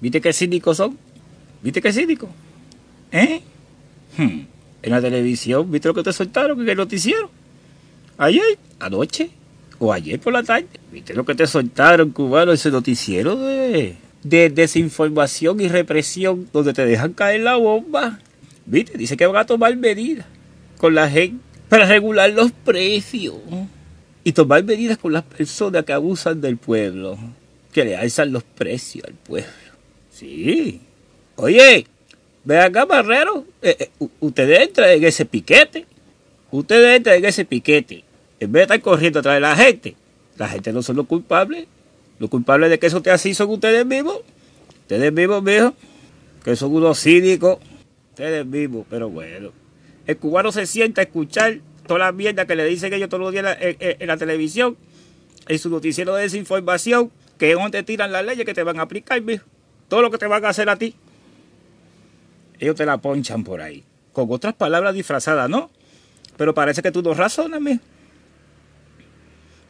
¿Viste qué cínicos son? ¿Viste qué cínicos? ¿Eh? Hmm. En la televisión, ¿viste lo que te soltaron en el noticiero? Ayer, anoche, o ayer por la tarde. ¿Viste lo que te soltaron, cubano, ese noticiero de, de desinformación y represión, donde te dejan caer la bomba? ¿Viste? Dice que van a tomar medidas con la gente para regular los precios y tomar medidas con las personas que abusan del pueblo, que le alzan los precios al pueblo. Sí. Oye, ve acá, Barrero. Eh, eh, ustedes entran en ese piquete. Ustedes entran en ese piquete. En vez de estar corriendo atrás de la gente. La gente no son los culpables. Los culpables de que eso te así son ustedes mismos. Ustedes mismos, mijo. Que son unos cínicos. Ustedes mismos, pero bueno. El cubano se sienta a escuchar toda la mierda que le dicen ellos todos los días en la, televisión, en su noticiero de desinformación, que es donde tiran las leyes que te van a aplicar, mijo todo lo que te van a hacer a ti, ellos te la ponchan por ahí. Con otras palabras disfrazadas, ¿no? Pero parece que tú no razonas, mijo.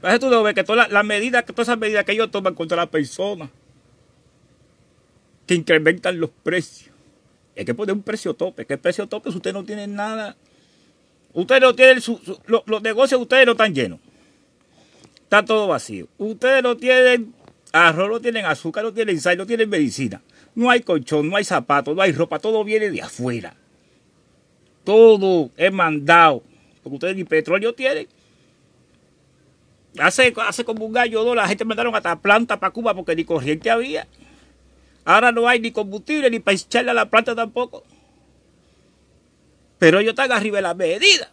Parece que tú no ves que todas las medidas, que todas esas medidas que ellos toman contra la persona. que incrementan los precios. es que poner un precio tope, que precio tope si usted no tienen nada. Ustedes no tienen... los, los negocios, ustedes no están llenos. Está todo vacío. Ustedes no tienen Arroz no tienen azúcar, no tienen sal, no tienen medicina. No hay colchón, no hay zapatos, no hay ropa, todo viene de afuera. Todo es mandado. Porque ustedes ni petróleo tienen. Hace, hace como un gallo dos, la gente mandaron hasta planta para Cuba porque ni corriente había. Ahora no hay ni combustible ni para echarle a la planta tampoco. Pero ellos están arriba de la medida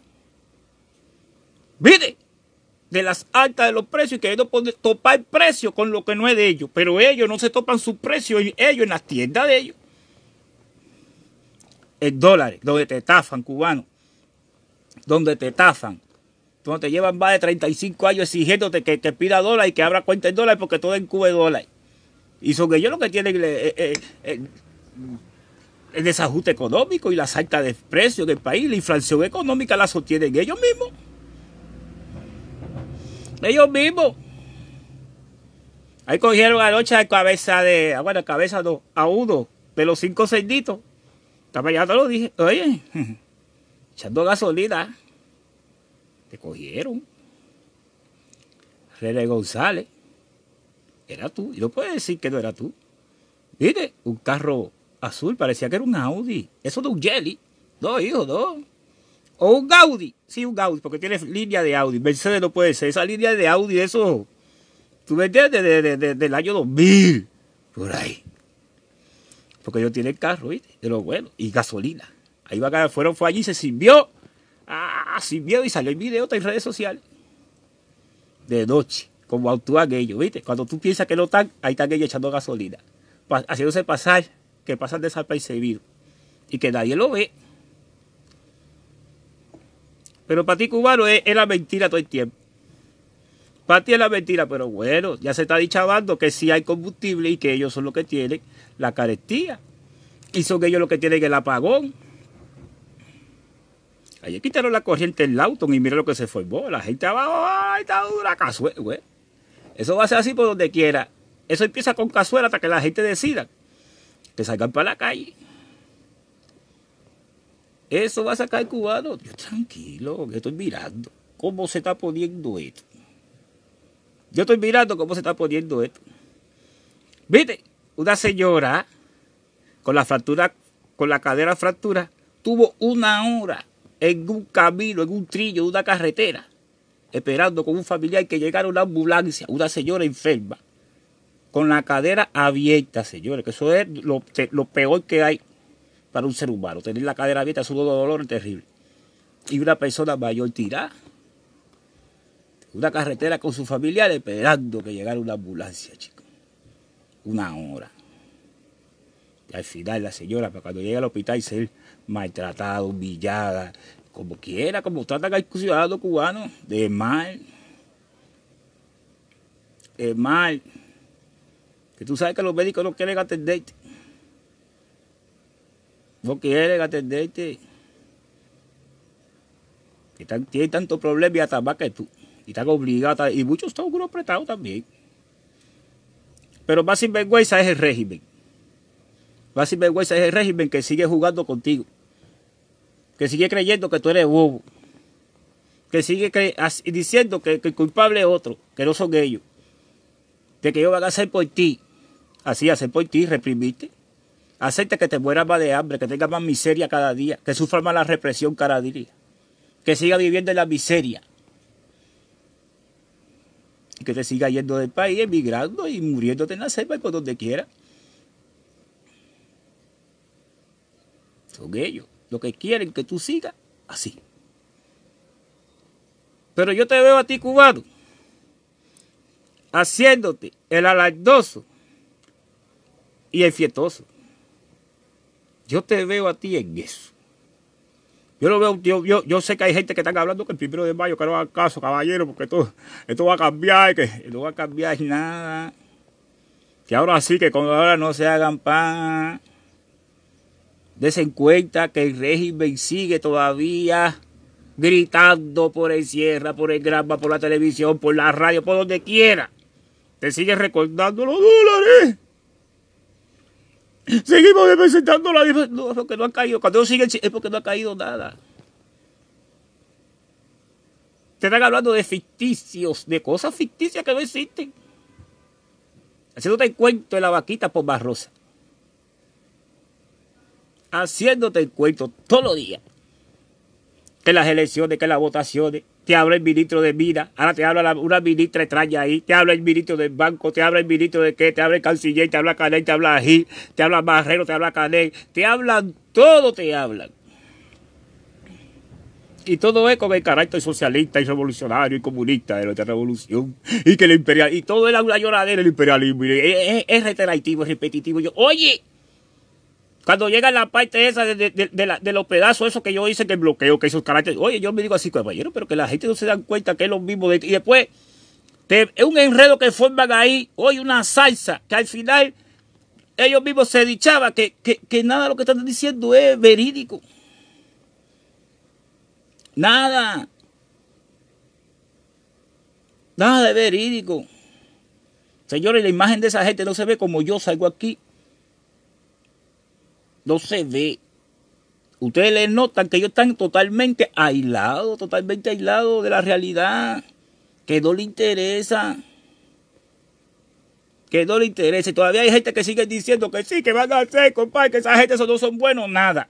de las altas de los precios y queriendo pueden topar precio con lo que no es de ellos. Pero ellos no se topan sus precios, ellos en las tiendas de ellos. El dólar, donde te estafan, cubanos Donde te estafan. Donde te llevan más de 35 años exigiéndote que te pida dólares y que abra cuenta en dólares porque todo en Cuba es dólar. Y son ellos los que tienen el desajuste económico y las altas de precios del país, la inflación económica la sostienen ellos mismos. Ellos mismos. Ahí cogieron anoche de cabeza de, ah, bueno, cabeza dos a de los cinco cerditos. Estaba ya te lo dije, oye, echando gasolina. Te cogieron. René González. Era tú. Y no puedes decir que no era tú. Viste, un carro azul, parecía que era un Audi. Eso de un Jelly. Dos hijos, dos. O un Gaudi. Sí, un Gaudi, porque tiene línea de Audi. Mercedes no puede ser. Esa línea de Audi, eso. ¿Tú me entiendes? De, del año 2000. Por ahí. Porque ellos tienen carro, ¿viste? De lo bueno. Y gasolina. Ahí va acá, fueron, fue allí, se sirvió. Ah, miedo, y salió el video en redes sociales. De noche. Como actúan ellos, ¿viste? Cuando tú piensas que no están, ahí están ellos echando gasolina. Haciéndose pasar, que pasan de desapercibidos. Y que nadie lo ve. Pero para ti cubano es, la mentira todo el tiempo. Para ti es la mentira, pero bueno, ya se está dichabando que sí hay combustible y que ellos son los que tienen la carestía. Y son ellos los que tienen el apagón. Ayer quitaron la corriente en auto y mira lo que se formó. La gente abajo, ¡ay, está dura cazuela, güey! Eso va a ser así por donde quiera. Eso empieza con cazuela hasta que la gente decida que salgan para la calle. Eso va a sacar el cubano. Yo tranquilo, yo estoy mirando cómo se está poniendo esto. Yo estoy mirando cómo se está poniendo esto. Viste, una señora con la fractura, con la cadera fractura, tuvo una hora en un camino, en un trillo, en una carretera, esperando con un familiar que llegara una ambulancia, una señora enferma, con la cadera abierta, señores, que eso es lo peor que hay para un ser humano. Tener la cadera abierta es un dolor terrible. Y una persona mayor tira Una carretera con su familiares esperando que llegara una ambulancia, chicos. Una hora. Y al final la señora, para pues, cuando llega al hospital, ser maltratada, humillada, como quiera, como tratan al ciudadano cubano, de mal. es mal. Que tú sabes que los médicos no quieren atenderte no quieren atenderte. Que tienen tanto problema y hasta más que tú. Y están obligados, y muchos están apretados también. Pero más sinvergüenza es el régimen. Más sinvergüenza es el régimen que sigue jugando contigo. Que sigue creyendo que tú eres bobo. Que sigue diciendo que, el culpable es otro, que no son ellos. De que ellos van a hacer por ti. Así, hacer por ti, reprimirte. Acepta que te mueras más de hambre, que tengas más miseria cada día, que sufra más la represión cada día, que siga viviendo en la miseria. Y que te siga yendo del país, emigrando y muriéndote en la selva y por donde quiera. Son ellos los que quieren que tú sigas así. Pero yo te veo a ti, cubano, haciéndote el alardoso y el fietoso. Yo te veo a ti en eso. Yo lo veo, yo, yo, sé que hay gente que están hablando que el primero de mayo, que no hagan caso, caballero, porque esto, esto va a cambiar, que no va a cambiar nada. Que ahora sí, que cuando ahora no se hagan pan. Desen cuenta que el régimen sigue todavía gritando por el sierra, por el grama, por la televisión, por la radio, por donde quiera. Te sigue recordando los dólares. Seguimos representando la diferencia. No, es porque no ha caído. Cuando ellos siguen, es porque no ha caído nada. Te están hablando de ficticios, de cosas ficticias que no existen. Haciéndote el cuento de la vaquita por rosa. Haciéndote el cuento todos los días. Que las elecciones, que las votaciones te habla el ministro de Minas, ahora te habla una ministra extraña ahí, te habla el ministro del banco, te habla el ministro de qué, te habla el canciller, te habla Canel, te habla Gil, te habla Marrero, te habla Canel, te hablan, todo te hablan. Y todo es con el carácter socialista y revolucionario y comunista de la revolución. Y que el imperial, y todo es una lloradera del imperialismo. es, es, es repetitivo. yo, oye, cuando llega la parte esa de, la, de los pedazos, eso que yo hice, que bloqueo, que esos caracteres. Oye, yo me digo así, caballero, pero que la gente no se dan cuenta que es lo mismo. y después, es un enredo que forman ahí, hoy una salsa, que al final ellos mismos se dichaban que, que nada de lo que están diciendo es verídico. Nada. Nada de verídico. Señores, la imagen de esa gente no se ve como yo salgo aquí no se ve. Ustedes le notan que ellos están totalmente aislados, totalmente aislados de la realidad, que no le interesa. Que no le interesa. Y todavía hay gente que sigue diciendo que sí, que van a hacer, compadre, que esa gente esos no son buenos nada.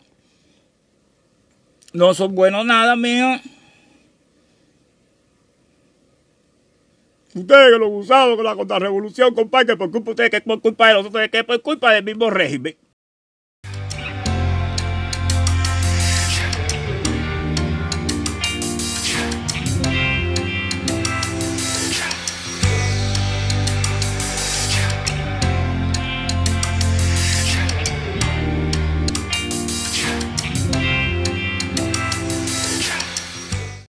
No son buenos nada, mío. Ustedes que lo usaron con la contrarrevolución, compadre, que por culpa de ustedes, que por culpa de nosotros, que por culpa del mismo régimen.